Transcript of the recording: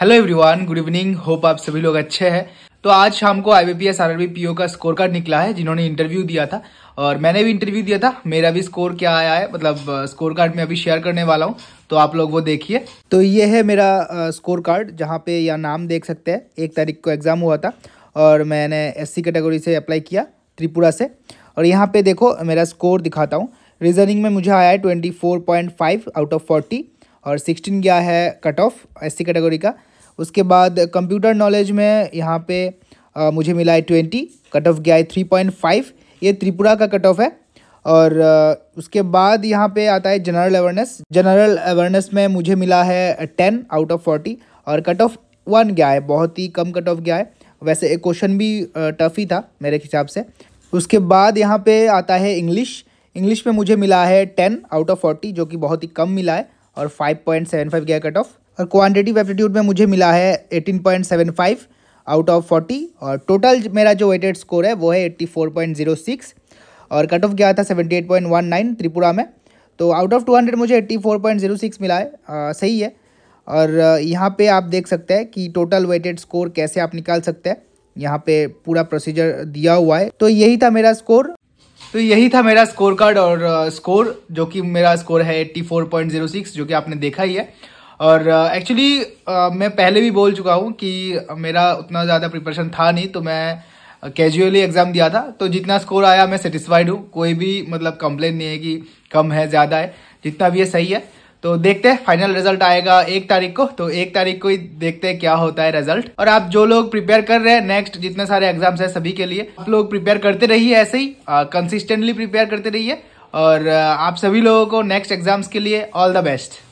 hello everyone good evening hope आप सभी लोग अच्छे हैं तो आज शाम को आईबीपीएस आरआरबी पीओ का स्कोर कार्ड निकला है जिन्होंने इंटरव्यू दिया था और मैंने भी इंटरव्यू दिया था मेरा भी स्कोर क्या आया है मतलब स्कोर कार्ड में अभी शेयर करने वाला हूँ तो आप लोग वो देखिए तो ये है मेरा स्कोर कार्ड जहाँ पे या नाम देख सकते हैं एक तारीख को एग्ज़ाम हुआ था और मैंने एस कैटेगरी से अप्लाई किया त्रिपुरा से और यहाँ पे देखो मेरा स्कोर दिखाता हूँ रीजनिंग में मुझे आया है ट्वेंटी आउट ऑफ फोर्टी और सिक्सटीन क्या है कट ऑफ एस कैटेगरी का उसके बाद कंप्यूटर नॉलेज में यहाँ पे आ, मुझे मिला है ट्वेंटी कट ऑफ गया है थ्री पॉइंट फाइव ये त्रिपुरा का कट ऑफ है और आ, उसके बाद यहाँ पे आता है जनरल अवेयरनेस जनरल अवेयरनेस में मुझे मिला है टेन आउट ऑफ फोर्टी और कट ऑफ वन गया है बहुत ही कम कट ऑफ गया है वैसे एक क्वेश्चन भी टफ ही था मेरे हिसाब से उसके बाद यहाँ पे आता है इंग्लिश इंग्लिश में मुझे मिला है टेन आउट ऑफ फोर्टी जो कि बहुत ही कम मिला है और 5.75 गया कट ऑफ और क्वांटिटिव एप्टीट्यूड में मुझे मिला है 18.75 आउट ऑफ फोर्टी और टोटल मेरा जो वेटेड स्कोर है वो है 84.06 और कट ऑफ गया था 78.19 त्रिपुरा में तो आउट ऑफ 200 मुझे 84.06 मिला है आ, सही है और यहाँ पे आप देख सकते हैं कि टोटल वेटेड स्कोर कैसे आप निकाल सकते हैं यहाँ पे पूरा प्रोसीजर दिया हुआ है तो यही था मेरा स्कोर तो यही था मेरा स्कोर कार्ड और स्कोर uh, जो कि मेरा स्कोर है 84.06 जो कि आपने देखा ही है और एक्चुअली uh, uh, मैं पहले भी बोल चुका हूँ कि मेरा उतना ज़्यादा प्रिपरेशन था नहीं तो मैं कैजुअली एग्जाम दिया था तो जितना स्कोर आया मैं सेटिस्फाइड हूँ कोई भी मतलब कंप्लेन नहीं है कि कम है ज़्यादा है जितना भी है सही है तो देखते हैं फाइनल रिजल्ट आएगा एक तारीख को तो एक तारीख को ही देखते हैं क्या होता है रिजल्ट और आप जो लोग प्रिपेयर कर रहे हैं नेक्स्ट जितने सारे एग्जाम्स हैं सभी के लिए आप लोग प्रिपेयर करते रहिए ऐसे ही कंसिस्टेंटली प्रिपेयर करते रहिए और आप सभी लोगों को नेक्स्ट एग्जाम्स के लिए ऑल द बेस्ट